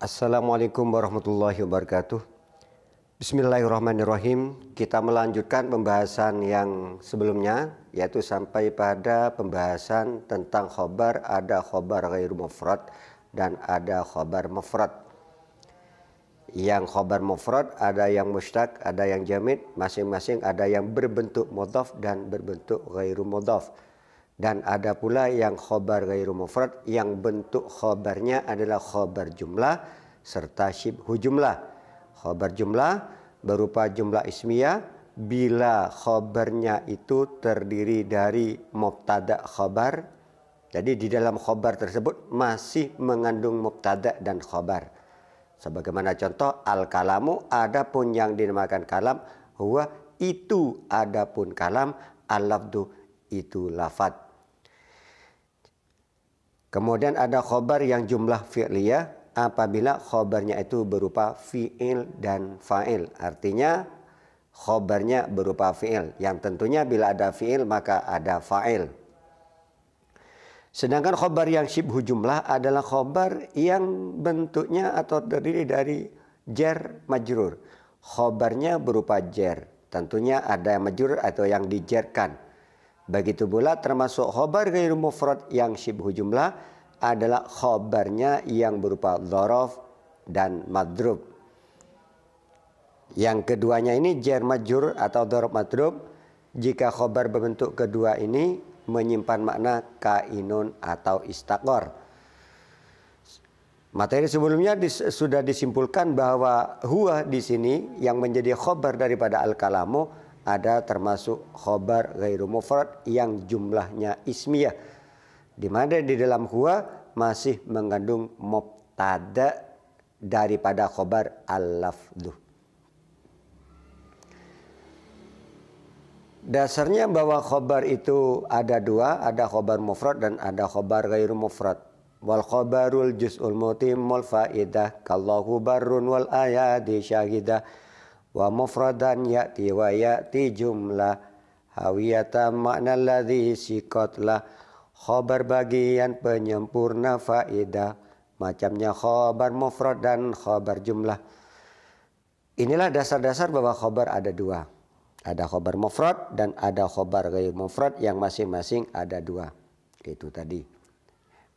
Assalamualaikum warahmatullahi wabarakatuh. Bismillahirrahmanirrahim. Kita melanjutkan pembahasan yang sebelumnya yaitu sampai pada pembahasan tentang khobar ada khobar ghairu mufrad dan ada khobar mufrad. Yang khobar mufrad ada yang mustaq, ada yang jamid, masing-masing ada yang berbentuk modaf dan berbentuk ghairu modaf. Dan ada pula yang khobar gairu mufrad yang bentuk khobarnya adalah khobar jumlah serta syibhu jumlah. Khobar jumlah berupa jumlah ismiyah bila khobarnya itu terdiri dari mubtada khobar. Jadi di dalam khobar tersebut masih mengandung mubtada dan khobar. Sebagaimana contoh al-kalamu ada pun yang dinamakan kalam huwa itu adapun kalam al-lafdu itu lafad Kemudian ada khobar yang jumlah fi'liyah apabila khobarnya itu berupa fi'il dan fa'il. Artinya khobarnya berupa fi'il. Yang tentunya bila ada fi'il maka ada fa'il. Sedangkan khobar yang syibhu jumlah adalah khobar yang bentuknya atau terdiri dari jer majrur. Khobarnya berupa jer. Tentunya ada yang majrur atau yang dijerkan Begitu pula termasuk khobar gairu mufrad yang syibhu jumlah adalah khobarnya yang berupa dhorof dan madrub. Yang keduanya ini jar majur atau dhorof madrub jika khobar berbentuk kedua ini menyimpan makna kainun atau istakor. Materi sebelumnya dis, sudah disimpulkan bahwa huwa di sini yang menjadi khobar daripada al-kalamu ada termasuk khobar gairu mufrad yang jumlahnya ismiyah di mana di dalam huwa masih mengandung mubtada daripada khobar al-lafdhu Dasarnya bahwa khobar itu ada dua, ada khobar mufrad dan ada khobar gairu mufrad. Wal khobarul juz'ul mutimul fa'idah, kallahu barrun wal ayadi syahidah wa mufradan ya'ti wa ya'ti jumlah hawiyata makna ladhi sikotlah khobar bagian penyempurna faedah macamnya khobar mufrad dan khobar jumlah inilah dasar-dasar bahwa khobar ada dua ada khobar mufrad dan ada khobar ghair mufrad yang masing-masing ada dua itu tadi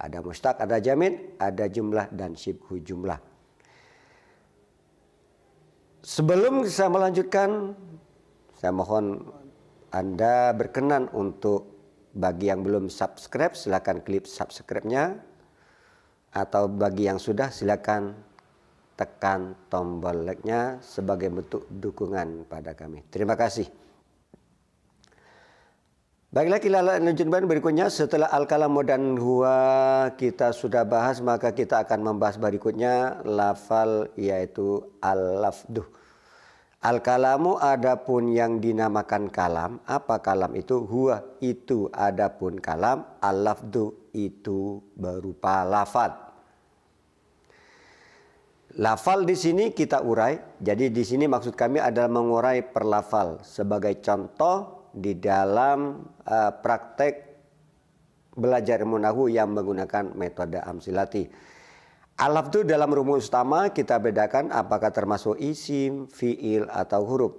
ada mustaq ada jamin ada jumlah dan syibhu jumlah Sebelum saya melanjutkan, saya mohon Anda berkenan untuk bagi yang belum subscribe silakan klik subscribe-nya atau bagi yang sudah silakan tekan tombol like-nya sebagai bentuk dukungan pada kami. Terima kasih. Baiklah kita lanjutkan berikutnya setelah al-kalamu dan huwa kita sudah bahas maka kita akan membahas berikutnya lafal yaitu al-lafduh. Al-kalamu adapun yang dinamakan kalam, apa kalam itu? Huwa itu adapun kalam, al-lafdu itu berupa lafal Lafal di sini kita urai. Jadi di sini maksud kami adalah mengurai per lafal. Sebagai contoh di dalam uh, praktek belajar munahu yang menggunakan metode amsilati. Alaf itu dalam rumus utama kita bedakan apakah termasuk isim, fiil, atau huruf.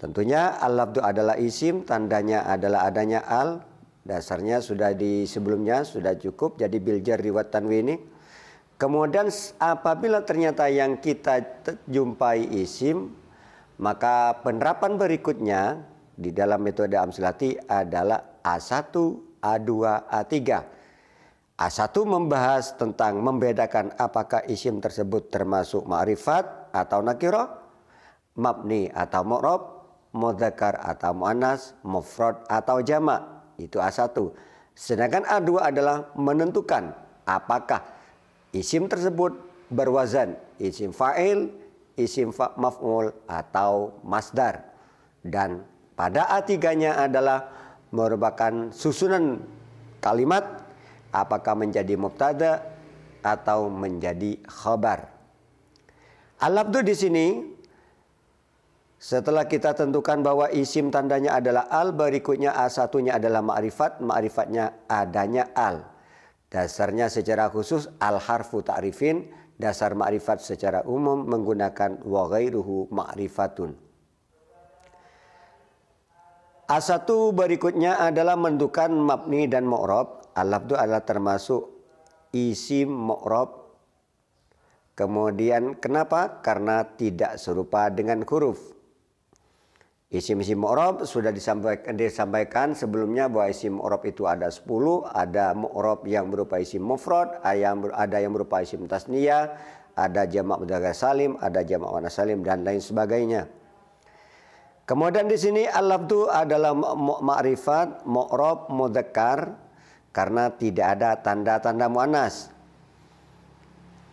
Tentunya alaf itu adalah isim, tandanya adalah adanya al. Dasarnya sudah di sebelumnya sudah cukup jadi biljar riwat tanwini. Kemudian apabila ternyata yang kita jumpai isim, maka penerapan berikutnya di dalam metode Amsilati adalah A1, A2, A3. A1 membahas tentang membedakan apakah isim tersebut termasuk ma'rifat atau nakiro, mabni atau mu'rob, mudhakar atau mu'anas, mufrad atau jama. Itu A1. Sedangkan A2 adalah menentukan apakah isim tersebut berwazan isim fa'il, isim fa maf'ul atau masdar dan pada A3-nya adalah merupakan susunan kalimat apakah menjadi mubtada atau menjadi khabar. al di sini setelah kita tentukan bahwa isim tandanya adalah al, berikutnya A1-nya adalah ma'rifat, ma'rifatnya adanya al. Dasarnya secara khusus al harfu ta'rifin, dasar ma'rifat secara umum menggunakan wa ghairuhu ma'rifatun. A1 berikutnya adalah menentukan mabni dan mu'rob. Alaf itu adalah termasuk isim mu'rob. Kemudian kenapa? Karena tidak serupa dengan huruf. Isim-isim mu'rob sudah disampaikan, disampaikan sebelumnya bahwa isim mu'rob itu ada 10. Ada mu'rob yang berupa isim mufrod, ada yang berupa isim tasniyah, ada jamak mudagah salim, ada jamak wana salim dan lain sebagainya. Kemudian di sini alaf itu adalah ma'rifat, mu'rob, mudekar karena tidak ada tanda-tanda mu'anas.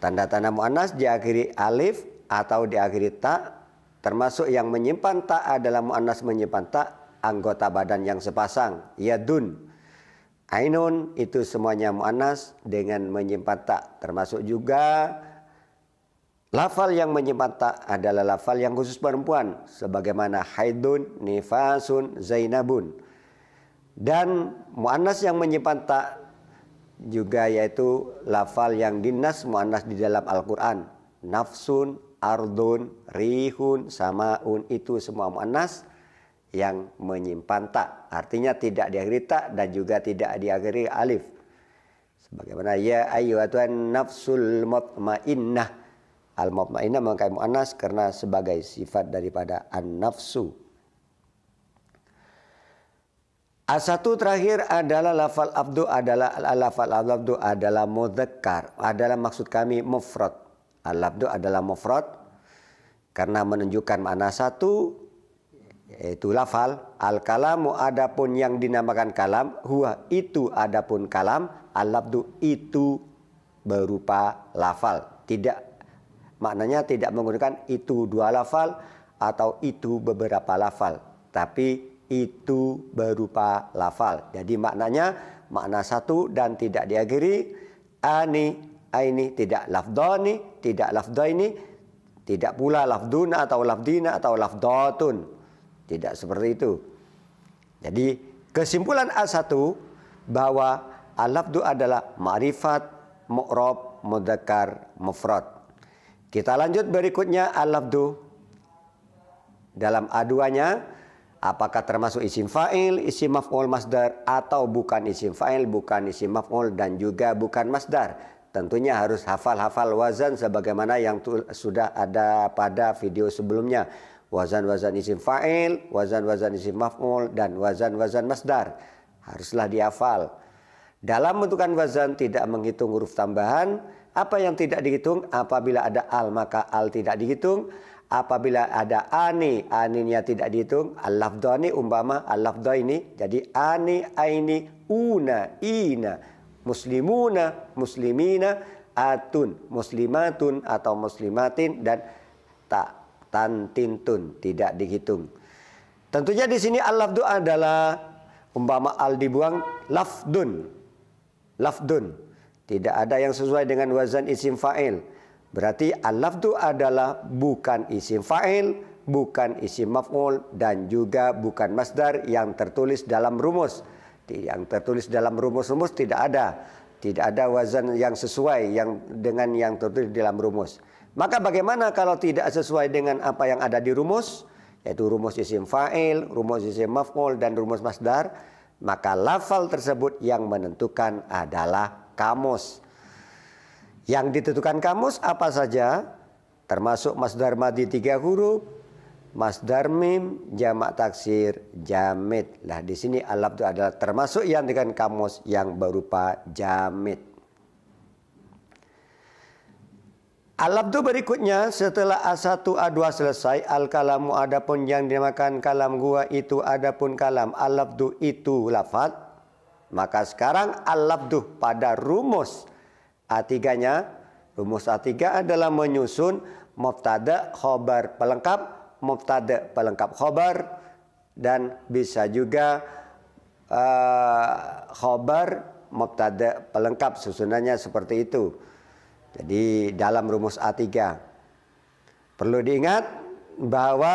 Tanda-tanda mu'anas diakhiri alif atau diakhiri ta termasuk yang menyimpan ta adalah mu'anas menyimpan ta anggota badan yang sepasang yadun ainun itu semuanya mu'anas dengan menyimpan ta termasuk juga Lafal yang menyimpan tak adalah lafal yang khusus perempuan sebagaimana haidun, nifasun, zainabun. Dan muannas yang menyimpan tak juga yaitu lafal yang dinas muannas di dalam Al-Qur'an. Nafsun, ardun, rihun, samaun itu semua muannas yang menyimpan tak. Artinya tidak diakhiri tak dan juga tidak diakhiri alif. Sebagaimana ya ayyuhatuan nafsul mutmainnah al mutmainnah memakai muannas karena sebagai sifat daripada an-nafsu. Asatu terakhir adalah lafal abdu adalah lafal abdu adalah mudzakkar, adalah maksud kami mufrad. Al-abdu adalah mufrad karena menunjukkan makna satu yaitu lafal al kalamu adapun yang dinamakan kalam huwa itu adapun kalam al abdu itu berupa lafal tidak Maknanya tidak menggunakan itu dua lafal atau itu beberapa lafal, tapi itu berupa lafal. Jadi maknanya makna satu dan tidak diakhiri ani aini tidak lafdani tidak lafdaini tidak pula lafduna atau lafdina atau lafdatun. Tidak seperti itu. Jadi kesimpulan A1 bahwa alafdu adalah marifat, mu'rob, mudakar, mufrad. Kita lanjut berikutnya al Dalam aduannya apakah termasuk isim fa'il, isim maf'ul masdar atau bukan isim fa'il, bukan isim maf'ul dan juga bukan masdar. Tentunya harus hafal-hafal wazan sebagaimana yang sudah ada pada video sebelumnya. Wazan-wazan isim fa'il, wazan-wazan isim maf'ul dan wazan-wazan masdar. Haruslah dihafal. Dalam bentukan wazan tidak menghitung huruf tambahan, apa yang tidak dihitung? Apabila ada al maka al tidak dihitung. Apabila ada ani, aninya tidak dihitung. Al-lafdhani umpama al-lafdha ini. Jadi ani, aini, una, ina. Muslimuna, muslimina, atun, muslimatun atau muslimatin dan tak tantintun tidak dihitung. Tentunya di sini al-lafdhu adalah umpama al dibuang lafdun. Lafdun tidak ada yang sesuai dengan wazan isim fa'il. Berarti alaf itu adalah bukan isim fa'il, bukan isim maf'ul, dan juga bukan masdar yang tertulis dalam rumus. Yang tertulis dalam rumus-rumus tidak ada. Tidak ada wazan yang sesuai yang dengan yang tertulis dalam rumus. Maka bagaimana kalau tidak sesuai dengan apa yang ada di rumus? Yaitu rumus isim fa'il, rumus isim maf'ul, dan rumus masdar. Maka lafal tersebut yang menentukan adalah kamus. Yang ditentukan kamus apa saja, termasuk masdar madi tiga huruf, Mas Darmim jamak taksir, jamid. Nah, di sini alab itu adalah termasuk yang dengan kamus yang berupa jamid. Alabdu berikutnya setelah A1 A2 selesai Al-kalamu adapun yang dinamakan kalam gua itu adapun kalam Alabdu itu lafad maka sekarang al-labduh pada rumus A3-nya. Rumus A3 adalah menyusun mubtada khobar pelengkap, mubtada pelengkap khobar, dan bisa juga uh, khobar mubtada pelengkap susunannya seperti itu. Jadi dalam rumus A3. Perlu diingat bahwa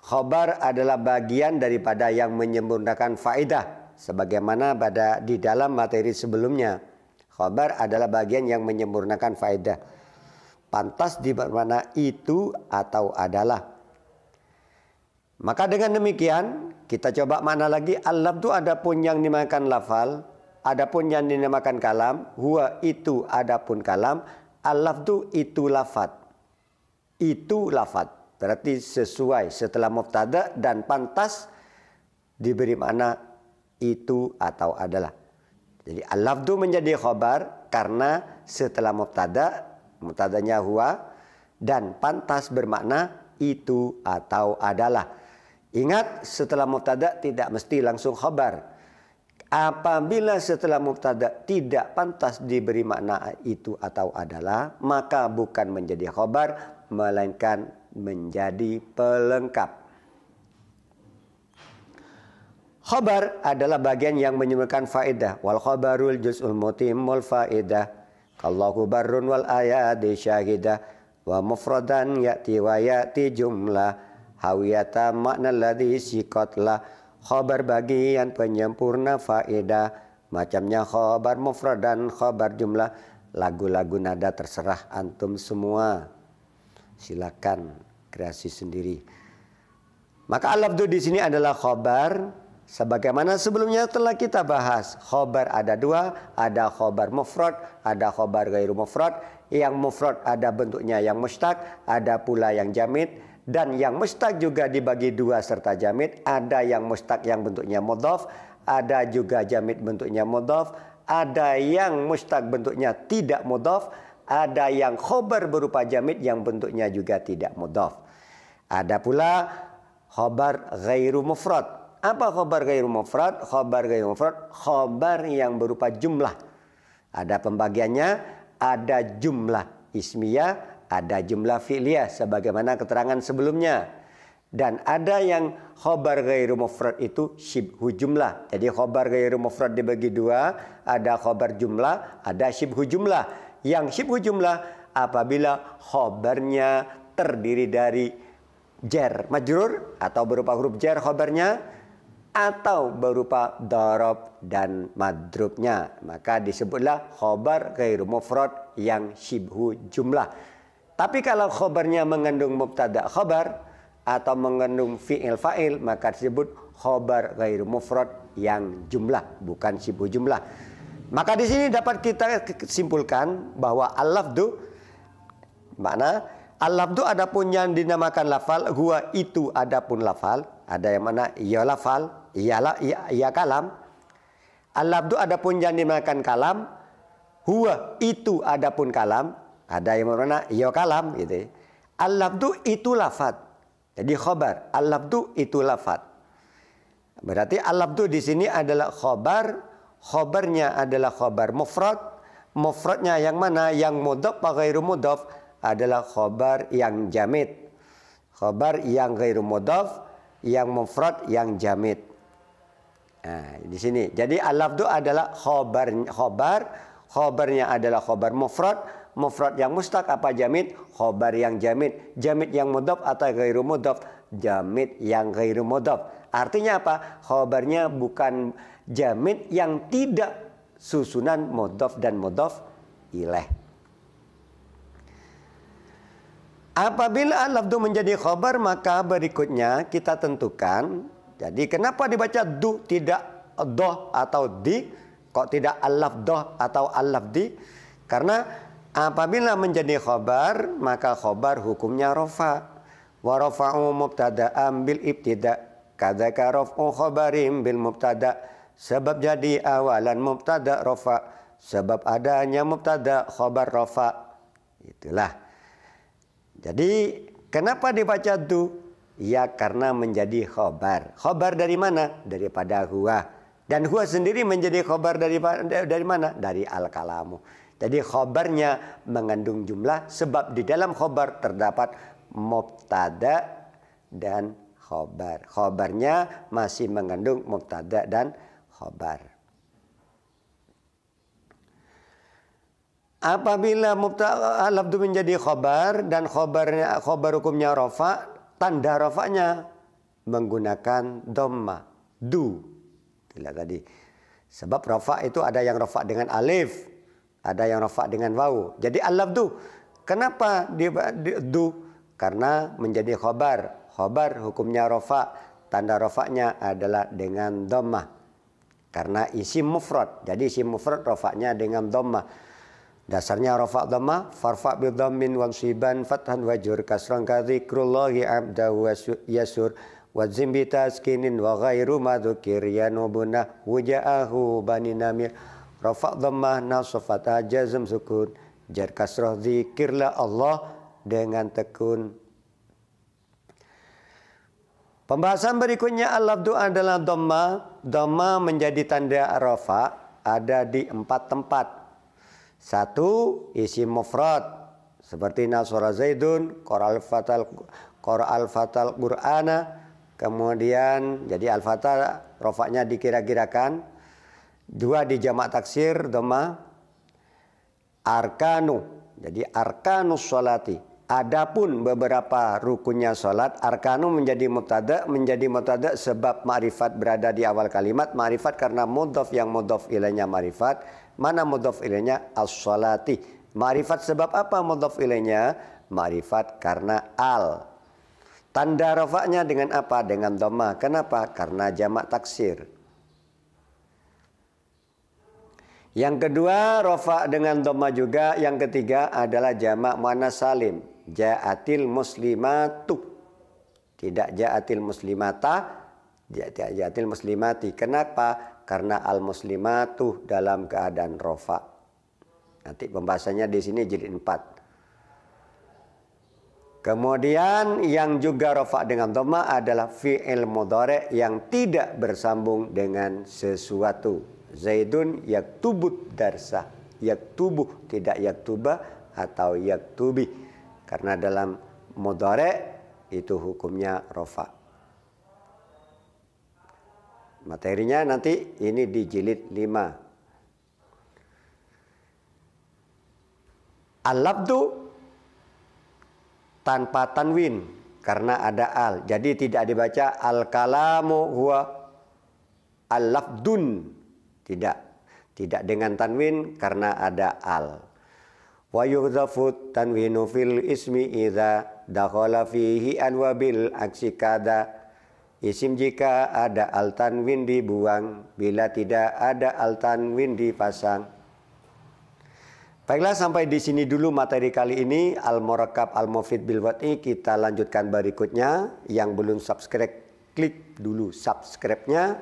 khobar adalah bagian daripada yang menyempurnakan faedah sebagaimana pada di dalam materi sebelumnya. Khobar adalah bagian yang menyempurnakan faedah. Pantas di mana itu atau adalah. Maka dengan demikian kita coba mana lagi alam itu ada pun yang dinamakan lafal, ada pun yang dinamakan kalam, huwa itu ada pun kalam, Allah itu itu lafat. Itu lafat. Berarti sesuai setelah mubtada dan pantas diberi makna itu atau adalah. Jadi al-lafdu menjadi khobar karena setelah mubtada, mubtadanya huwa dan pantas bermakna itu atau adalah. Ingat setelah mubtada tidak mesti langsung khobar. Apabila setelah mubtada tidak pantas diberi makna itu atau adalah, maka bukan menjadi khobar melainkan menjadi pelengkap. Khobar adalah bagian yang menyebutkan faedah. Wal khobarul juz'ul mutimul faedah. Kallahu barrun wal ayati syahidah. Wa mufradan ya'ti wa ya'ti jumlah. Hawiyata makna ladhi sikotlah. Khobar bagian penyempurna faedah. Macamnya khobar mufradan khobar jumlah. Lagu-lagu nada terserah antum semua. Silakan kreasi sendiri. Maka alabdu di sini adalah khobar Sebagaimana sebelumnya telah kita bahas, khobar ada dua, ada khobar mufrad, ada khobar gairu mufrad. Yang mufrad ada bentuknya yang mustak, ada pula yang jamit. Dan yang mustak juga dibagi dua serta jamit, Ada yang mustak yang bentuknya modof, ada juga jamit bentuknya modof, ada yang mustak bentuknya tidak modof, ada yang khobar berupa jamit yang bentuknya juga tidak modof. Ada pula khobar gairu mufrad apa khobar gairu mufrad? Khobar gairu mufrad, khobar yang berupa jumlah. Ada pembagiannya, ada jumlah ismiyah, ada jumlah filia sebagaimana keterangan sebelumnya. Dan ada yang khobar gairu mufrad itu syibhu jumlah. Jadi khobar gairu mufrad dibagi dua, ada khobar jumlah, ada syibhu jumlah. Yang syibhu jumlah apabila khobarnya terdiri dari jer majrur atau berupa huruf jer khobarnya atau berupa dorob dan madrubnya. Maka disebutlah khobar gairu mufrad yang syibhu jumlah. Tapi kalau khobarnya mengandung mubtada khobar atau mengandung fi'il fa'il maka disebut khobar gairu mufrad yang jumlah bukan syibhu jumlah. Maka di sini dapat kita simpulkan bahwa al-lafdu makna al-lafdu adapun yang dinamakan lafal, gua itu adapun lafal, ada yang mana ia lafal ialah ia, ia kalam al-labdu adapun yang dimakan kalam huwa itu adapun kalam ada yang mana? ia kalam gitu al-labdu itu lafat. jadi khobar al-labdu itu lafat. berarti al-labdu di sini adalah khobar khobarnya adalah khobar mufrad mufradnya yang mana yang mudof. ghairu rumudof adalah khobar yang jamit. khobar yang ghairu mudhof yang mufrad yang jamit. Nah, di sini. Jadi alaf itu adalah khobar, khobar, khobarnya adalah khobar mufrad, mufrad yang mustak apa jamit khobar yang jamit jamit yang mudhaf atau ghairu mudhaf, jamit yang ghairu mudhaf. Artinya apa? Khobarnya bukan jamit yang tidak susunan mudhaf dan mudhaf ileh Apabila alaf itu menjadi khobar maka berikutnya kita tentukan jadi kenapa dibaca du tidak doh atau di? Kok tidak alaf doh atau alaf di? Karena apabila menjadi khobar maka khobar hukumnya rofa. rofa'u mubtada'am bil ibtida. Kadaka rofa'u khobarim bil mubtada. Sebab jadi awalan mubtada rofa. Sebab adanya mubtada khobar rofa. Itulah. Jadi kenapa dibaca du? Ya karena menjadi khobar. Khobar dari mana? Daripada huwa. Dan huwa sendiri menjadi khobar dari, dari mana? Dari al-kalamu. Jadi khobarnya mengandung jumlah sebab di dalam khobar terdapat mubtada dan khobar. Khobarnya masih mengandung mubtada dan khobar. Apabila mubtada menjadi khobar dan khobarnya khobar hukumnya rofa tanda rafanya menggunakan dhamma du. Tidak tadi. Sebab rafa itu ada yang rafa dengan alif, ada yang rafa dengan wau. Jadi alaf du. Kenapa dia du? Karena menjadi khobar. Khobar hukumnya rafa. Tanda rafanya adalah dengan doma Karena isi mufrad. Jadi isi mufrad rafanya dengan doma Dasarnya rafa dhamma farfa bi dhammin wa musiban fathan wajur kasran ka dzikrullahi abdahu yasur wa zimbi taskinin wa ghairu madzukir yanubuna wujaahu bani namir rafa dhamma nasafat jazm sukun jar kasrah dzikirlah Allah dengan tekun Pembahasan berikutnya al-labdu adalah dhamma. Dhamma menjadi tanda rafa ada di empat tempat satu isi mufrad seperti nasara zaidun, qara al-fatal qara fatal qur'ana. Kemudian jadi al-fatal rofaknya dikira-kirakan. Dua di jamak taksir doma arkanu. Jadi arkanu salati. Adapun beberapa rukunnya salat, arkanu menjadi mutada, menjadi mutada sebab ma'rifat berada di awal kalimat, ma'rifat karena mudhof yang mudhof ilainya ma'rifat Mana mudhaf ilainya As-salati. Ma'rifat sebab apa mudhaf ilainya Ma'rifat karena al. Tanda rafa'nya dengan apa? Dengan dhamma. Kenapa? Karena jamak taksir. Yang kedua rofa dengan dhamma juga. Yang ketiga adalah jamak mana salim. Ja'atil muslimatu. Tidak ja'atil muslimata. Ja'atil muslimati. Kenapa? karena al muslimatuh dalam keadaan rofa. Nanti pembahasannya di sini jadi empat. Kemudian yang juga rofa dengan toma adalah fi'il mudhari yang tidak bersambung dengan sesuatu. Zaidun yak darsa darsah. tubuh tidak yak tuba atau yak tubi, Karena dalam mudhari itu hukumnya rofa. Materinya nanti ini di jilid 5. Al-labdu tanpa tanwin karena ada al. Jadi tidak dibaca al-kalamu huwa al-labdun. Tidak. Tidak dengan tanwin karena ada al. Wa yughzafu tanwinu fil ismi idha dakhala fihi an wa bil aksi kada Isim jika ada al-tanwin dibuang, bila tidak ada al-tanwin dipasang. Baiklah sampai di sini dulu materi kali ini al-murakab al-mufid bil kita lanjutkan berikutnya. Yang belum subscribe klik dulu subscribe-nya.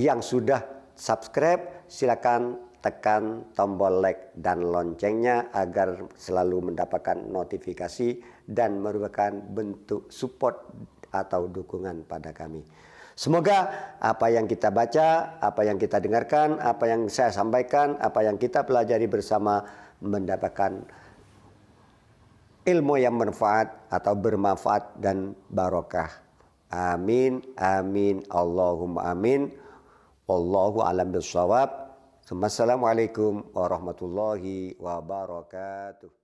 Yang sudah subscribe silakan tekan tombol like dan loncengnya agar selalu mendapatkan notifikasi dan merupakan bentuk support atau dukungan pada kami. Semoga apa yang kita baca, apa yang kita dengarkan, apa yang saya sampaikan, apa yang kita pelajari bersama mendapatkan ilmu yang bermanfaat atau bermanfaat dan barokah. Amin, amin, Allahumma amin. Wallahu alam bisawab. Assalamualaikum warahmatullahi wabarakatuh.